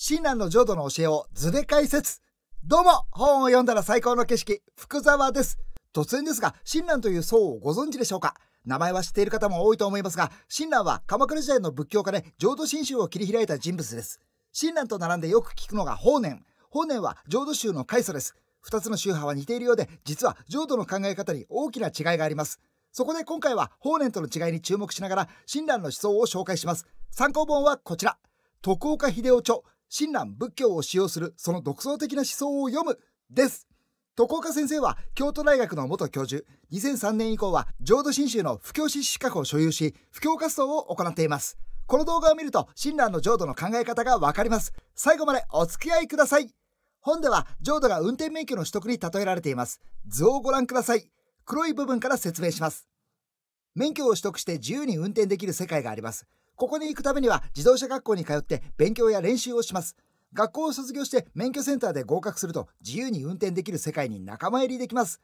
親鸞の浄土の教えを図で解説。どうも、本を読んだら最高の景色、福沢です。突然ですが、親鸞という僧をご存知でしょうか名前は知っている方も多いと思いますが、親鸞は鎌倉時代の仏教家で浄土真宗を切り開いた人物です。親鸞と並んでよく聞くのが法然。法然は浄土宗の開祖です。二つの宗派は似ているようで、実は浄土の考え方に大きな違いがあります。そこで今回は法然との違いに注目しながら、親鸞の思想を紹介します。参考本はこちら。徳岡秀夫著親鸞仏教を使用するその独創的な思想を読むです徳岡先生は京都大学の元教授2003年以降は浄土真宗の布教師資格を所有し布教活動を行っていますこの動画を見ると親鸞の浄土の考え方がわかります最後までお付き合いください本では浄土が運転免許の取得に例えられています図をご覧ください黒い部分から説明します免許を取得して自由に運転できる世界がありますここに行くためには自動車学校に通って勉強や練習をします。学校を卒業して免許センターで合格すると自由に運転できる世界に仲間入りできます。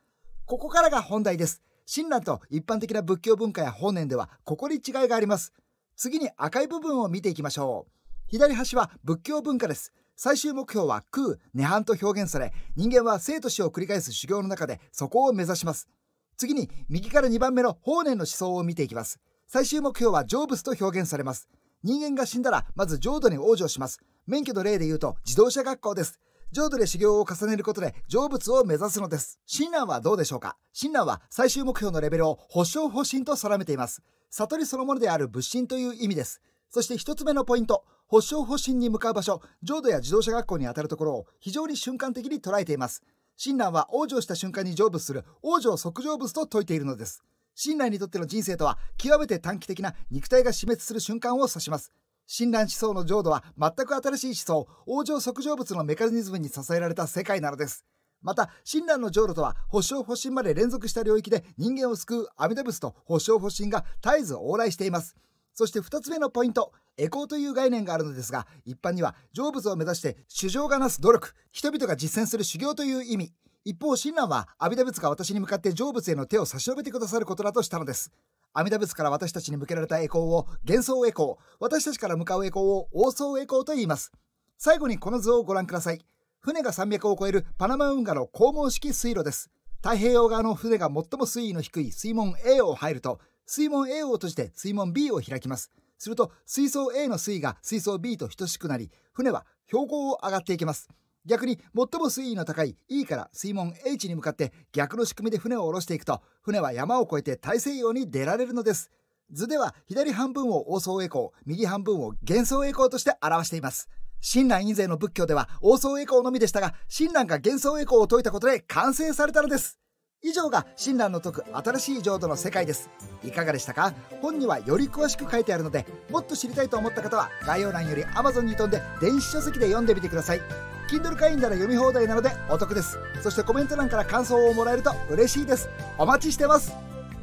ここからが本題です。親鸞と一般的な仏教文化や法然ではここに違いがあります。次に赤い部分を見ていきましょう。左端は仏教文化です。最終目標は空、涅槃と表現され、人間は生と死を繰り返す修行の中でそこを目指します。次に右から2番目の法然の思想を見ていきます。最終目標は成仏と表現されます。人間が死んだら、まず浄土に往生します。免許の例で言うと、自動車学校です。浄土で修行を重ねることで成仏を目指すのです。親鸞はどうでしょうか親鸞は最終目標のレベルを保証保身と定めています。悟りそのものである仏心という意味です。そして一つ目のポイント、保証保身に向かう場所、浄土や自動車学校にあたるところを非常に瞬間的に捉えています。親鸞は往生した瞬間に成仏する往生即成仏と説いているのです。親鸞にとっての人生とは極めて短期的な肉体が死滅する瞬間を指します親鸞思想の浄土は全く新しい思想往生即成仏のメカニズムに支えられた世界なのですまた親鸞の浄土とは保証保身まで連続した領域で人間を救う阿弥陀仏と保証保身が絶えず往来していますそして2つ目のポイントエコーという概念があるのですが一般には成仏を目指して主情がなす努力人々が実践する修行という意味一方親鸞は阿弥陀仏が私に向かって成仏への手を差し伸べてくださることだとしたのです阿弥陀仏から私たちに向けられた栄光を幻想栄光私たちから向かう栄光を王想栄光と言います最後にこの図をご覧ください船が300を超えるパナマ運河の肛門式水路です太平洋側の船が最も水位の低い水門 A を入ると水門 A を閉じて水門 B を開きますすると水槽 A の水位が水槽 B と等しくなり船は標高を上がっていきます逆に最も水位の高い E から水門 H に向かって逆の仕組みで船を下ろしていくと船は山を越えて大西洋に出られるのです図では左半分を王宗栄光右半分を幻想栄光として表しています親鸞院勢の仏教では王宗栄光のみでしたが親鸞が幻想栄光を説いたことで完成されたのです以上が親鸞の説く新しい浄土の世界ですいかがでしたか本にはより詳しく書いてあるのでもっと知りたいと思った方は概要欄より Amazon に飛んで電子書籍で読んでみてください Kindle 会員なら読み放題なのでお得ですそしてコメント欄から感想をもらえると嬉しいですお待ちしてます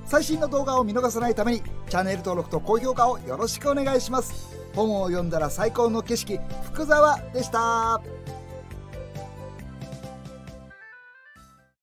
最新の動画を見逃さないためにチャンネル登録と高評価をよろしくお願いします本を読んだら最高の景色福沢でした